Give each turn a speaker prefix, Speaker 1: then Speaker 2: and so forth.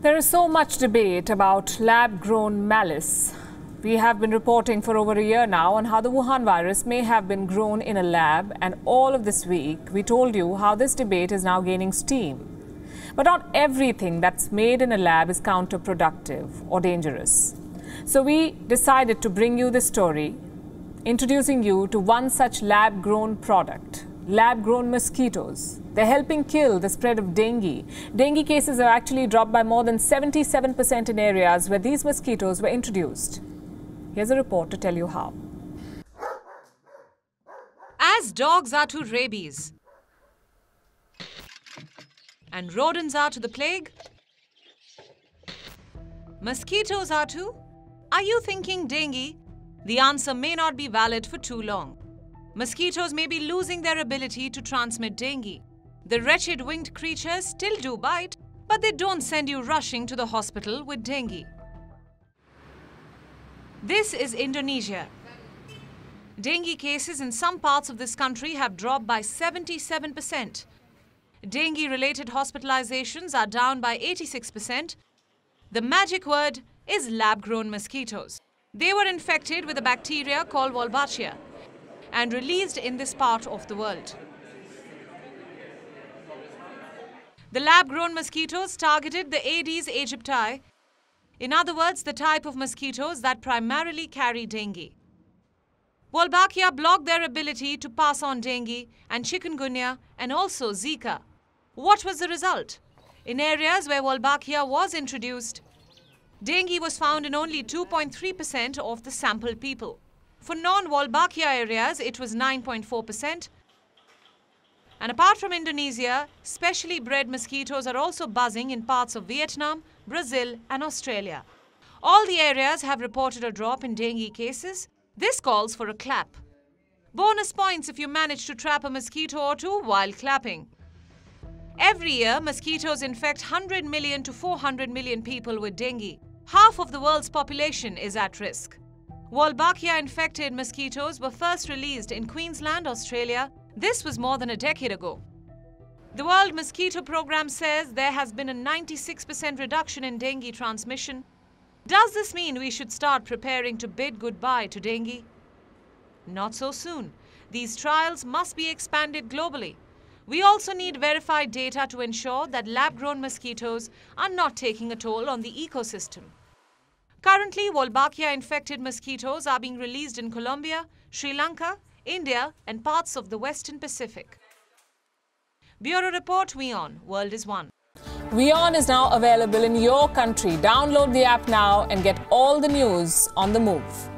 Speaker 1: There is so much debate about lab grown malice. We have been reporting for over a year now on how the Wuhan virus may have been grown in a lab, and all of this week we told you how this debate is now gaining steam. But not everything that's made in a lab is counterproductive or dangerous. So we decided to bring you this story, introducing you to one such lab grown product lab grown mosquitoes. They're helping kill the spread of dengue. Dengue cases have actually dropped by more than 77% in areas where these mosquitoes were introduced. Here's a report to tell you how.
Speaker 2: As dogs are to rabies, and rodents are to the plague, mosquitoes are to? Are you thinking dengue? The answer may not be valid for too long. Mosquitoes may be losing their ability to transmit dengue. The wretched winged creatures still do bite, but they don't send you rushing to the hospital with dengue. This is Indonesia. Dengue cases in some parts of this country have dropped by 77%. Dengue related hospitalizations are down by 86%. The magic word is lab grown mosquitoes. They were infected with a bacteria called Wolbachia and released in this part of the world. The lab grown mosquitoes targeted the Aedes aegypti, in other words, the type of mosquitoes that primarily carry dengue. Wolbachia blocked their ability to pass on dengue and chikungunya and also Zika. What was the result? In areas where Wolbachia was introduced, dengue was found in only 2.3% of the sampled people. For non-Wolbachia areas, it was 9.4%, and apart from Indonesia, specially bred mosquitoes are also buzzing in parts of Vietnam, Brazil, and Australia. All the areas have reported a drop in dengue cases. This calls for a clap. Bonus points if you manage to trap a mosquito or two while clapping. Every year, mosquitoes infect 100 million to 400 million people with dengue. Half of the world's population is at risk. Wolbachia infected mosquitoes were first released in Queensland, Australia, this was more than a decade ago. The World Mosquito Program says there has been a 96% reduction in dengue transmission. Does this mean we should start preparing to bid goodbye to dengue? Not so soon. These trials must be expanded globally. We also need verified data to ensure that lab-grown mosquitoes are not taking a toll on the ecosystem. Currently, Wolbachia infected mosquitoes are being released in Colombia, Sri Lanka, India and parts of the Western Pacific. Bureau Report WEON, World is One.
Speaker 1: WEON is now available in your country. Download the app now and get all the news on the move.